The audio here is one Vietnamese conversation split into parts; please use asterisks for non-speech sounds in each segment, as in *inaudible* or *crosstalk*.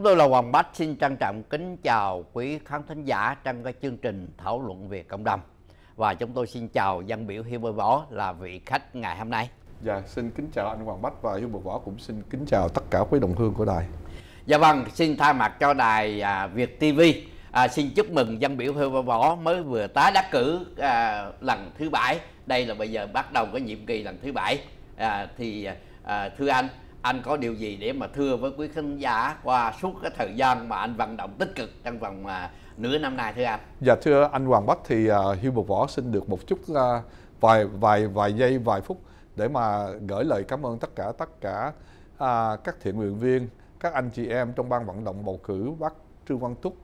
Chúng tôi là Hoàng Bách xin trân trọng kính chào quý khán thính giả trong cái chương trình thảo luận về cộng đồng và chúng tôi xin chào dân biểu Hiếu Bồi Võ là vị khách ngày hôm nay. Dạ, xin kính chào anh Hoàng Bách và Hiếu Bồi Võ cũng xin kính chào tất cả quý đồng hương của đài. Dạ vâng, xin thay mặt cho đài à, Việt TV à, xin chúc mừng dân biểu Hiếu Bồi Võ mới vừa tái đắc cử à, lần thứ bảy. Đây là bây giờ bắt đầu cái nhiệm kỳ lần thứ bảy. À, thì à, thưa anh anh có điều gì để mà thưa với quý khán giả qua suốt cái thời gian mà anh vận động tích cực trong vòng à, nửa năm nay thưa anh? Dạ thưa anh Hoàng Bắc thì à, Hiêu Bột Võ xin được một chút à, vài vài vài giây vài phút để mà gửi lời cảm ơn tất cả tất cả à, các thiện nguyện viên, các anh chị em trong ban vận động bầu cử bác Trương Văn Túc,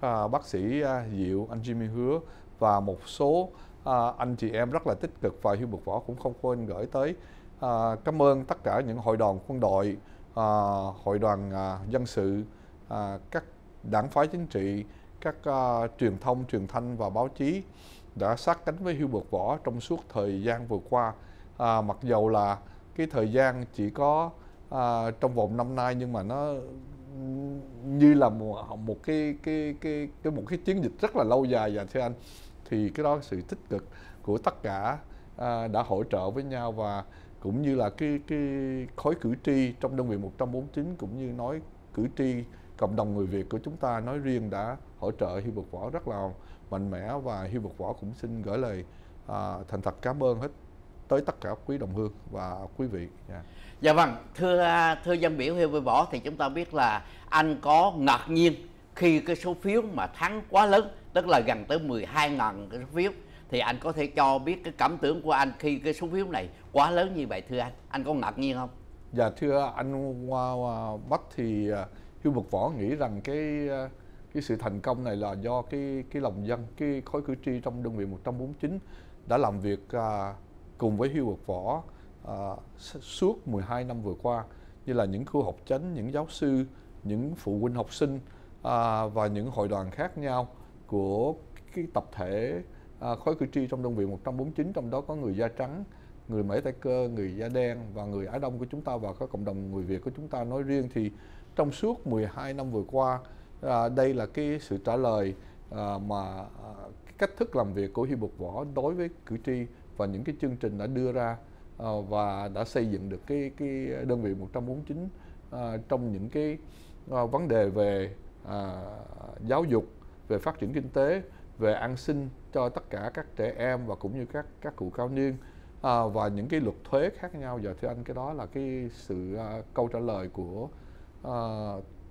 à, bác sĩ à, Diệu, anh Jimmy Hứa và một số à, anh chị em rất là tích cực và Hiêu Bột Võ cũng không quên gửi tới à, cảm ơn tất cả những hội đoàn quân đội, à, hội đoàn à, dân sự, à, các đảng phái chính trị, các à, truyền thông, truyền thanh và báo chí đã sát cánh với Hiêu Bược Võ trong suốt thời gian vừa qua. À, mặc dầu là cái thời gian chỉ có à, trong vòng năm nay nhưng mà nó như là một, một cái, cái cái cái một cái chiến dịch rất là lâu dài và thưa anh thì cái đó sự tích cực của tất cả à, đã hỗ trợ với nhau và cũng như là cái cái khối cử tri trong đơn vị 149 cũng như nói cử tri cộng đồng người Việt của chúng ta nói riêng đã hỗ trợ Hiệp Vực Võ rất là mạnh mẽ và Hiệp Vực Võ cũng xin gửi lời à, thành thật cảm ơn hết tới tất cả quý đồng hương và quý vị. Yeah. Dạ. dạ vâng, thưa thưa dân biểu Hiệp Vực Võ thì chúng ta biết là anh có ngạc nhiên khi cái số phiếu mà thắng quá lớn, tức là gần tới 12.000 cái số phiếu thì anh có thể cho biết cái cảm tưởng của anh khi cái số phiếu này quá lớn như vậy thưa anh anh có ngạc nhiên không dạ thưa anh qua Hoa Bắc thì à, Hưu Mật Võ nghĩ rằng cái à, cái sự thành công này là do cái cái lòng dân cái khối cử tri trong đơn vị 149 đã làm việc à, cùng với Hưu Mật Võ à, suốt 12 năm vừa qua như là những khu học chánh, những giáo sư, những phụ huynh học sinh à, và những hội đoàn khác nhau của cái tập thể à, khối cử tri trong đơn vị 149 trong đó có người da trắng, người Mỹ Tây Cơ, người da đen và người Á Đông của chúng ta và các cộng đồng người Việt của chúng ta nói riêng thì trong suốt 12 năm vừa qua à, đây là cái sự trả lời à, mà à, cách thức làm việc của Hiệp Bục Võ đối với cử tri và những cái chương trình đã đưa ra à, và đã xây dựng được cái cái đơn vị 149 à, trong những cái à, vấn đề về à, giáo dục về phát triển kinh tế về an sinh cho tất cả các trẻ em và cũng như các các cụ cao niên à, và những cái luật thuế khác nhau giờ dạ, thưa anh cái đó là cái sự à, câu trả lời của à,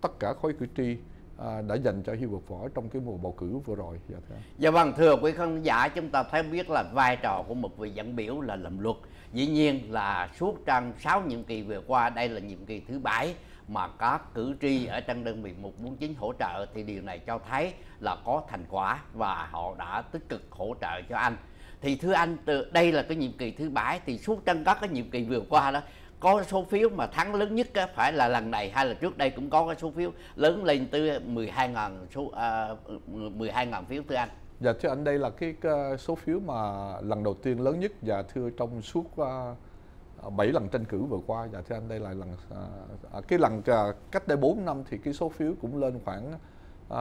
tất cả khối cử tri à, đã dành cho Hiếu Vượt Võ trong cái mùa bầu cử vừa rồi dạ, thưa anh. dạ vâng thưa quý khán giả chúng ta thấy biết là vai trò của một vị dẫn biểu là làm luật dĩ nhiên là suốt trong 6 nhiệm kỳ vừa qua đây là nhiệm kỳ thứ bảy mà các cử tri ở trong đơn vị 149 hỗ trợ thì điều này cho thấy là có thành quả và họ đã tích cực hỗ trợ cho anh thì thưa anh từ đây là cái nhiệm kỳ thứ bảy thì suốt trong các cái nhiệm kỳ vừa qua đó có số phiếu mà thắng lớn nhất á, phải là lần này hay là trước đây cũng có cái số phiếu lớn lên từ 12.000 số uh, à, 12.000 phiếu thưa anh. Dạ thưa anh đây là cái số phiếu mà lần đầu tiên lớn nhất và dạ, thưa trong suốt uh, 7 ờ, lần tranh cử vừa qua và dạ, thưa anh đây là lần à, à cái lần à, cách đây 4 năm thì cái số phiếu cũng lên khoảng à,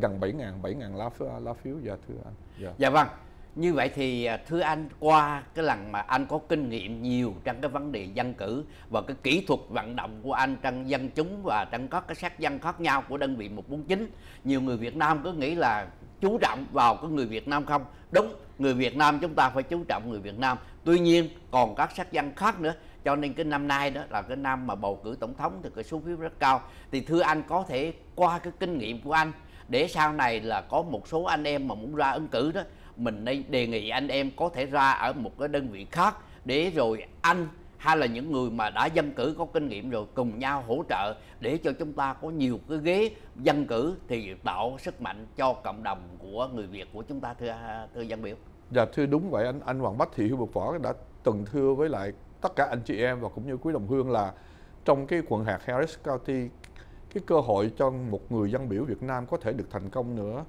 gần 7.000 7.000 lá lá phiếu và dạ, thưa anh. Yeah. Dạ. dạ vâng như vậy thì à, thưa anh qua cái lần mà anh có kinh nghiệm nhiều trong cái vấn đề dân cử và cái kỹ thuật vận động của anh trong dân chúng và trong các cái sắc dân khác nhau của đơn vị 149 nhiều người Việt Nam cứ nghĩ là chú trọng vào cái người Việt Nam không đúng người Việt Nam chúng ta phải chú trọng người Việt Nam tuy nhiên còn các sắc dân khác nữa cho nên cái năm nay đó là cái năm mà bầu cử tổng thống thì cái số phiếu rất cao thì thưa anh có thể qua cái kinh nghiệm của anh để sau này là có một số anh em mà muốn ra ứng cử đó mình nên đề nghị anh em có thể ra ở một cái đơn vị khác để rồi anh hay là những người mà đã dân cử có kinh nghiệm rồi cùng nhau hỗ trợ để cho chúng ta có nhiều cái ghế dân cử thì tạo sức mạnh cho cộng đồng của người Việt của chúng ta thưa thưa dân biểu. Dạ thưa đúng vậy anh anh Hoàng Bách thì Hiếu Bực Võ đã từng thưa với lại tất cả anh chị em và cũng như quý đồng hương là trong cái quận hạt Harris County cái cơ hội cho một người dân biểu Việt Nam có thể được thành công nữa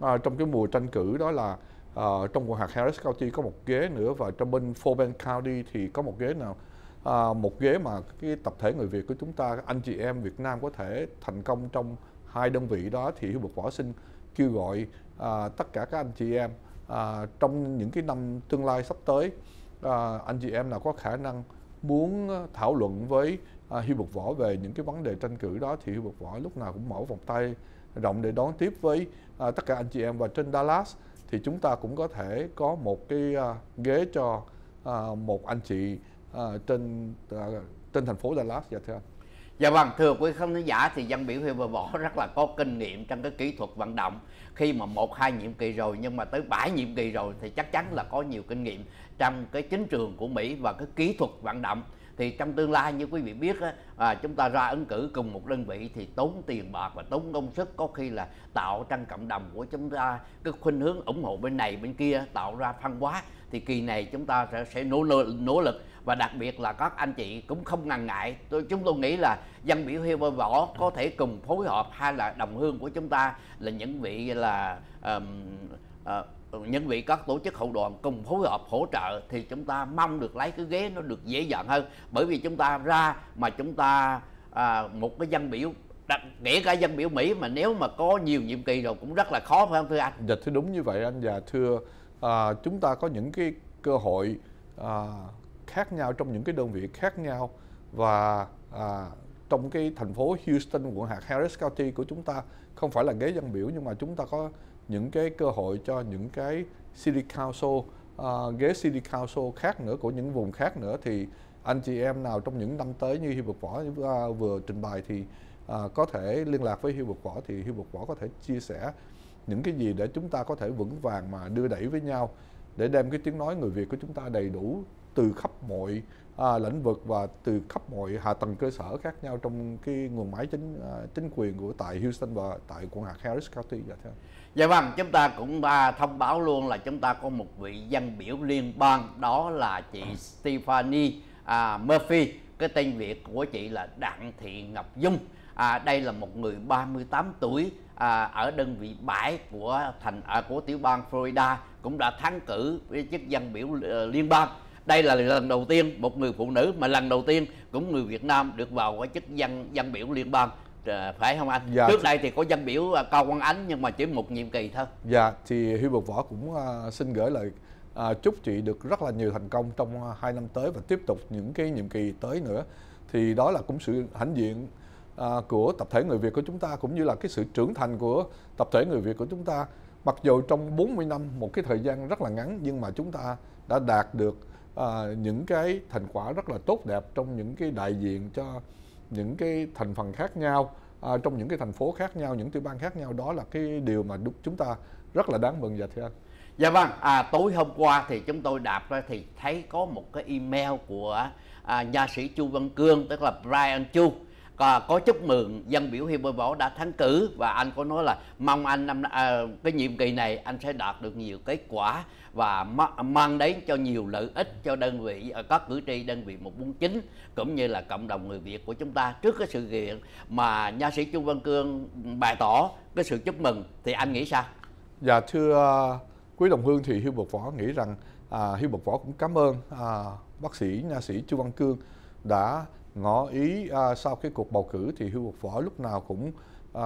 à, trong cái mùa tranh cử đó là Ờ, trong quận hạt Harris County có một ghế nữa và trong bên Forbes County thì có một ghế nào à, một ghế mà cái tập thể người Việt của chúng ta anh chị em Việt Nam có thể thành công trong hai đơn vị đó thì Hiếu Bực Võ xin kêu gọi à, tất cả các anh chị em à, trong những cái năm tương lai sắp tới à, anh chị em nào có khả năng muốn thảo luận với à, Hiếu Bực Võ về những cái vấn đề tranh cử đó thì Hiếu Bực Võ lúc nào cũng mở vòng tay rộng để đón tiếp với à, tất cả anh chị em và trên Dallas thì chúng ta cũng có thể có một cái à, ghế cho à, một anh chị à, trên trên thành phố Dallas dạ thưa anh. Dạ vâng, thưa quý khán giả thì dân biểu Huy *laughs* Võ rất là có kinh nghiệm trong cái kỹ thuật vận động khi mà một hai nhiệm kỳ rồi nhưng mà tới bảy nhiệm kỳ rồi thì chắc chắn là có nhiều kinh nghiệm trong cái chính trường của Mỹ và cái kỹ thuật vận động thì trong tương lai như quý vị biết á, à, chúng ta ra ứng cử cùng một đơn vị thì tốn tiền bạc và tốn công sức có khi là tạo trong cộng đồng của chúng ta cái khuynh hướng ủng hộ bên này bên kia tạo ra phân hóa thì kỳ này chúng ta sẽ, sẽ nỗ lực nỗ lực và đặc biệt là các anh chị cũng không ngần ngại tôi chúng tôi nghĩ là dân biểu và võ có thể cùng phối hợp hay là đồng hương của chúng ta là những vị là um, uh, những vị các tổ chức hậu đoàn cùng phối hợp hỗ trợ thì chúng ta mong được lấy cái ghế nó được dễ dàng hơn bởi vì chúng ta ra mà chúng ta à, một cái dân biểu đặc nghĩa cả dân biểu Mỹ mà nếu mà có nhiều nhiệm kỳ rồi cũng rất là khó phải không thưa anh? Dạ thưa đúng như vậy anh và dạ, thưa à, chúng ta có những cái cơ hội à, khác nhau trong những cái đơn vị khác nhau và à, trong cái thành phố Houston quận hạt Harris County của chúng ta không phải là ghế dân biểu nhưng mà chúng ta có những cái cơ hội cho những cái city council uh, ghế city council khác nữa của những vùng khác nữa thì anh chị em nào trong những năm tới như Hiệp Vực Võ uh, vừa trình bày thì uh, có thể liên lạc với Hiệp Vực Võ thì Hiệp Vực Võ có thể chia sẻ những cái gì để chúng ta có thể vững vàng mà đưa đẩy với nhau để đem cái tiếng nói người Việt của chúng ta đầy đủ từ khắp mọi à, lĩnh vực và từ khắp mọi hạ tầng cơ sở khác nhau trong cái nguồn máy chính à, chính quyền của tại Houston và tại quận hạt Harris County dạ thưa Dạ vâng, chúng ta cũng à, thông báo luôn là chúng ta có một vị dân biểu liên bang đó là chị à. Stephanie à, Murphy, cái tên Việt của chị là Đặng Thị Ngọc Dung. À, đây là một người 38 tuổi à, ở đơn vị bãi của thành à, của tiểu bang Florida cũng đã thắng cử với chức dân biểu uh, liên bang đây là lần đầu tiên một người phụ nữ mà lần đầu tiên cũng người Việt Nam được vào cái chức dân dân biểu liên bang ờ, phải không anh? Dạ, Trước đây thì có dân biểu à, Cao Quang Ánh nhưng mà chỉ một nhiệm kỳ thôi. Dạ, thì huy Bột Võ cũng uh, xin gửi lời uh, chúc chị được rất là nhiều thành công trong hai năm tới và tiếp tục những cái nhiệm kỳ tới nữa. Thì đó là cũng sự hãnh diện uh, của tập thể người Việt của chúng ta cũng như là cái sự trưởng thành của tập thể người Việt của chúng ta. Mặc dù trong 40 năm một cái thời gian rất là ngắn nhưng mà chúng ta đã đạt được à, những cái thành quả rất là tốt đẹp trong những cái đại diện cho những cái thành phần khác nhau à, trong những cái thành phố khác nhau những tiểu bang khác nhau đó là cái điều mà chúng ta rất là đáng mừng và dạ thưa anh dạ vâng à, tối hôm qua thì chúng tôi đạp ra thì thấy có một cái email của à, nha sĩ chu văn cương tức là brian chu có, có chúc mừng dân biểu Hiệp Bôi Bảo đã thắng cử và anh có nói là mong anh năm à, cái nhiệm kỳ này anh sẽ đạt được nhiều kết quả và mang đến cho nhiều lợi ích cho đơn vị à, các cử tri đơn vị 149 cũng như là cộng đồng người Việt của chúng ta trước cái sự kiện mà nha sĩ Chu Văn Cương bày tỏ cái sự chúc mừng thì anh nghĩ sao? Dạ thưa à, quý đồng hương thì Hiếu Bột Võ nghĩ rằng à, Hiếu Bột Võ cũng cảm ơn à, bác sĩ nha sĩ Chu Văn Cương đã ngõ ý à, sau cái cuộc bầu cử thì Hưu Quốc Võ lúc nào cũng à,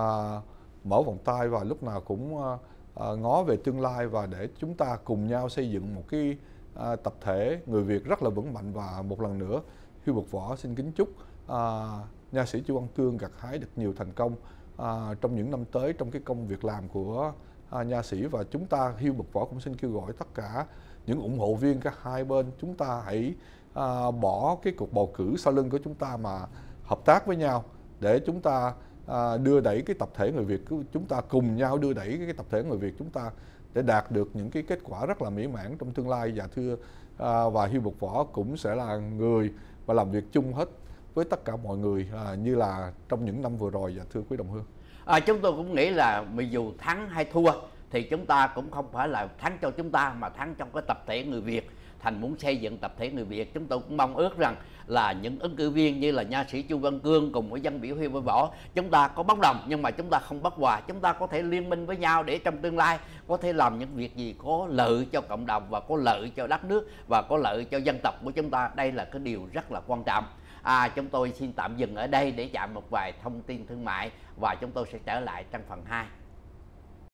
mở vòng tay và lúc nào cũng à, à, ngó về tương lai và để chúng ta cùng nhau xây dựng một cái à, tập thể người Việt rất là vững mạnh và một lần nữa Hưu Quốc Võ xin kính chúc à, nha sĩ Chu Văn Cương gặt hái được nhiều thành công à, trong những năm tới trong cái công việc làm của à, nha sĩ và chúng ta Hưu Quốc Võ cũng xin kêu gọi tất cả những ủng hộ viên các hai bên chúng ta hãy à, bỏ cái cuộc bầu cử sau lưng của chúng ta mà hợp tác với nhau để chúng ta à, đưa đẩy cái tập thể người Việt chúng ta cùng nhau đưa đẩy cái tập thể người Việt chúng ta để đạt được những cái kết quả rất là mỹ mãn trong tương lai và thưa à, và Hiêu Bục Võ cũng sẽ là người và làm việc chung hết với tất cả mọi người à, như là trong những năm vừa rồi và thưa quý đồng hương. À, chúng tôi cũng nghĩ là mặc dù thắng hay thua thì chúng ta cũng không phải là thắng cho chúng ta mà thắng trong cái tập thể người Việt thành muốn xây dựng tập thể người việt chúng tôi cũng mong ước rằng là những ứng cử viên như là nha sĩ chu văn cương cùng với dân biểu huy văn võ chúng ta có bất đồng nhưng mà chúng ta không bất hòa chúng ta có thể liên minh với nhau để trong tương lai có thể làm những việc gì có lợi cho cộng đồng và có lợi cho đất nước và có lợi cho dân tộc của chúng ta đây là cái điều rất là quan trọng à, chúng tôi xin tạm dừng ở đây để chạm một vài thông tin thương mại và chúng tôi sẽ trở lại trong phần 2